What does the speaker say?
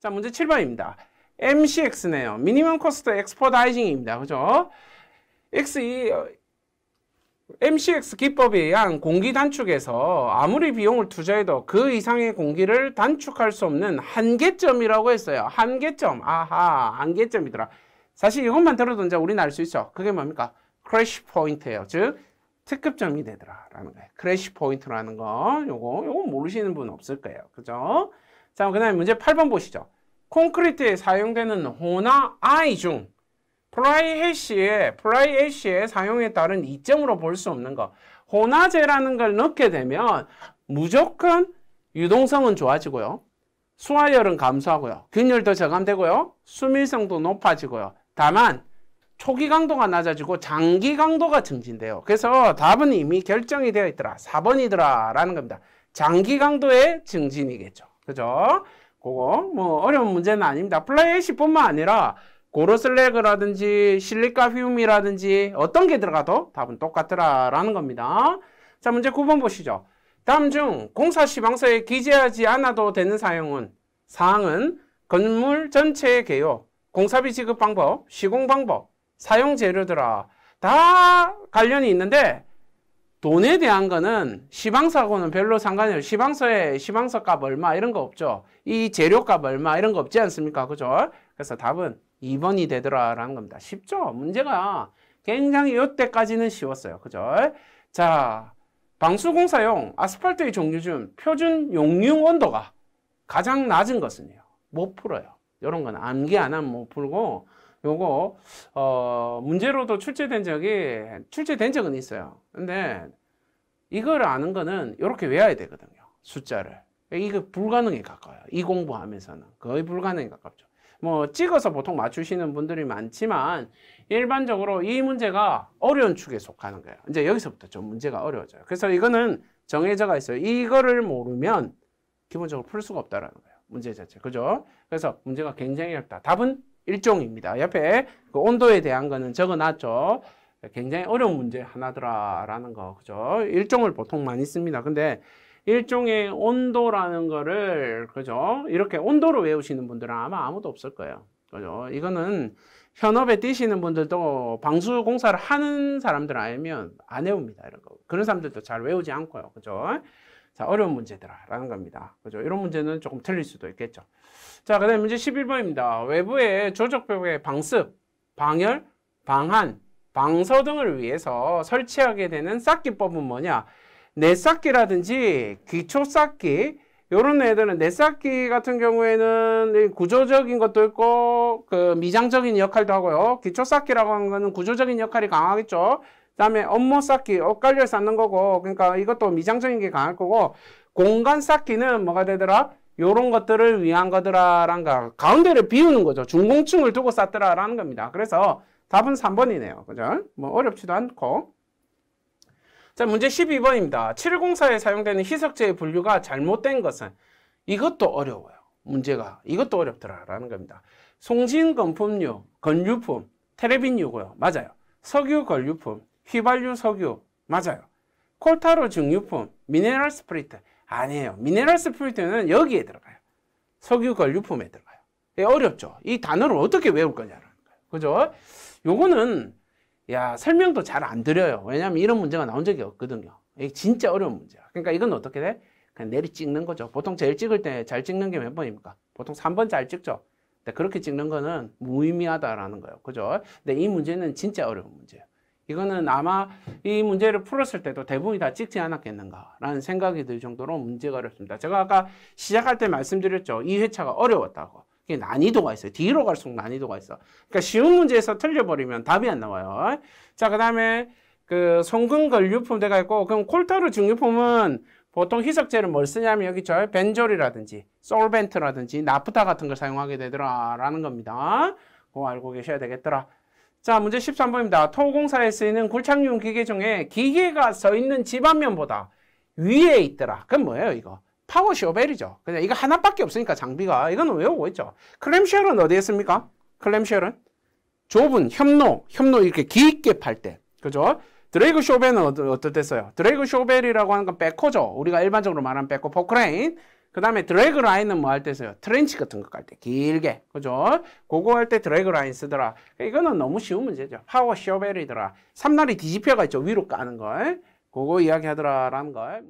자, 문제 7번입니다. MCX네요. 미니멈 코스트 엑스포다이징입니다. 그죠? XE, MCX 기법에 의한 공기 단축에서 아무리 비용을 투자해도 그 이상의 공기를 단축할 수 없는 한계점이라고 했어요. 한계점. 아하, 한계점이더라. 사실 이것만 들어도 이제 우리는 알 수 있죠. 그게 뭡니까? 크래쉬 포인트예요. 즉, 특급점이 되더라라는 거예요. 크래쉬 포인트라는 거. 요거, 요거 모르시는 분 없을 거예요. 그죠? 자, 그 다음에 문제 8번 보시죠. 콘크리트에 사용되는 호나 아이 중 프라이애쉬의 프라이애쉬의 사용에 따른 이점으로 볼 수 없는 것. 혼화제라는 걸 넣게 되면 무조건 유동성은 좋아지고요. 수화열은 감소하고요. 균열도 저감되고요. 수밀성도 높아지고요. 다만 초기 강도가 낮아지고 장기 강도가 증진돼요. 그래서 답은 이미 결정이 되어 있더라. 4번이더라 라는 겁니다. 장기 강도의 증진이겠죠. 그죠? 그거 뭐 어려운 문제는 아닙니다. 플라이시뿐만 아니라 고로슬레그라든지 실리카휴미라든지 어떤 게 들어가도 답은 똑같더라라는 겁니다. 자 문제 9번 보시죠. 다음 중 공사 시방서에 기재하지 않아도 되는 사용은 사항은 건물 전체의 개요, 공사비 지급 방법, 시공 방법, 사용 재료들아 다 관련이 있는데 돈에 대한 거는 시방서하고는 별로 상관이 없어요. 시방서에 시방서 값 얼마 이런 거 없죠. 이 재료값 얼마 이런 거 없지 않습니까? 그죠? 그래서 답은 2번이 되더라라는 겁니다. 쉽죠? 문제가 굉장히 이때까지는 쉬웠어요. 그죠? 자, 방수공사용 아스팔트의 종류 중 표준 용융 온도가 가장 낮은 것은요. 못 뭐 풀어요. 이런 건 암기 안 하면 못 풀고 요거 어 문제로도 출제된 적이 출제된 적은 있어요. 근데 이걸 아는 거는 이렇게 외워야 되거든요. 숫자를. 이거 불가능에 가까워요. 이 공부하면서는 거의 불가능에 가깝죠. 뭐 찍어서 보통 맞추시는 분들이 많지만 일반적으로 이 문제가 어려운 축에 속하는 거예요. 이제 여기서부터 좀 문제가 어려워져요. 그래서 이거는 정해져가 있어요. 이거를 모르면 기본적으로 풀 수가 없다라는 거예요. 문제 자체. 그죠? 그래서 문제가 굉장히 어렵다. 답은 일종입니다. 옆에 그 온도에 대한 거는 적어놨죠. 굉장히 어려운 문제 하나더라라는 거, 그죠? 일종을 보통 많이 씁니다. 근데 일종의 온도라는 거를, 그죠? 이렇게 온도로 외우시는 분들은 아마 아무도 없을 거예요. 그죠? 이거는 현업에 뛰시는 분들도 방수 공사를 하는 사람들 아니면 안 외웁니다. 이런 거. 그런 사람들도 잘 외우지 않고요. 그죠? 자, 어려운 문제더라라는 겁니다. 그죠? 이런 문제는 조금 틀릴 수도 있겠죠. 자, 그 다음에 문제 11번입니다. 외부의 조적벽의 방습, 방열, 방한, 방서 등을 위해서 설치하게 되는 쌓기법은 뭐냐? 내쌓기라든지 기초쌓기, 요런 애들은 내쌓기 같은 경우에는 구조적인 것도 있고 그 미장적인 역할도 하고요. 기초쌓기라고 하는 거는 구조적인 역할이 강하겠죠. 다음에 업무 쌓기, 엇갈려 쌓는 거고 그러니까 이것도 미장적인 게 강할 거고 공간 쌓기는 뭐가 되더라? 요런 것들을 위한 거더라라는 거 가운데를 비우는 거죠. 중공층을 두고 쌓더라라는 겁니다. 그래서 답은 3번이네요. 그죠? 뭐 어렵지도 않고 자 문제 12번입니다. 704에 사용되는 희석제의 분류가 잘못된 것은 이것도 어려워요. 문제가 이것도 어렵더라라는 겁니다. 송진건품류, 건류품, 테레빈류고요. 맞아요. 석유건류품, 휘발유 석유 맞아요. 콜타로 증류품, 미네랄 스프리트 아니에요. 미네랄 스프리트는 여기에 들어가요. 석유 걸류품에 들어가요. 예, 어렵죠. 이 단어를 어떻게 외울 거냐라는 거예요. 그죠? 요거는 야 설명도 잘 안 드려요. 왜냐하면 이런 문제가 나온 적이 없거든요. 이게 진짜 어려운 문제야. 그러니까 이건 어떻게 돼? 그냥 내리 찍는 거죠. 보통 제일 찍을 때 잘 찍는 게 몇 번입니까? 보통 3번 잘 찍죠. 근데 그렇게 찍는 거는 무의미하다라는 거예요. 그죠? 근데 이 문제는 진짜 어려운 문제예요. 이거는 아마 이 문제를 풀었을 때도 대부분이 다 찍지 않았겠는가라는 생각이 들 정도로 문제가 어렵습니다. 제가 아까 시작할 때 말씀드렸죠. 이 회차가 어려웠다고. 이게 난이도가 있어요. 뒤로 갈수록 난이도가 있어. 그러니까 쉬운 문제에서 틀려버리면 답이 안 나와요. 자, 그 다음에 그 송근걸유품대가 있고 그럼 콜타르 증유품은 보통 희석제를 뭘 쓰냐면 여기 저 벤졸이라든지 솔벤트라든지 나프타 같은 걸 사용하게 되더라라는 겁니다. 그거 알고 계셔야 되겠더라. 자, 문제 13번입니다. 토공사에 쓰이는 굴착용 기계 중에 기계가 서 있는 집안면보다 위에 있더라. 그건 뭐예요, 이거? 파워 쇼벨이죠. 그냥 이거 하나밖에 없으니까 장비가. 이건 외우고 있죠. 클램쉘은 어디에 씁니까? 클램쉘은? 좁은 협노, 협노 이렇게 깊게 팔 때. 그죠? 드래그 쇼벨은 어떻게됐어요드래그 쇼벨이라고 하는 건 백호죠. 우리가 일반적으로 말하는 백호 포크레인. 그 다음에 드래그 라인은 뭐 할 때 써요? 트렌치 같은 거 깔때 길게 그죠? 그거 할 때 드래그 라인 쓰더라 그러니까 이거는 너무 쉬운 문제죠 파워 쇼벨이더라 삼날이 뒤집혀가 있죠 위로 까는 걸 그거 이야기하더라 라는 걸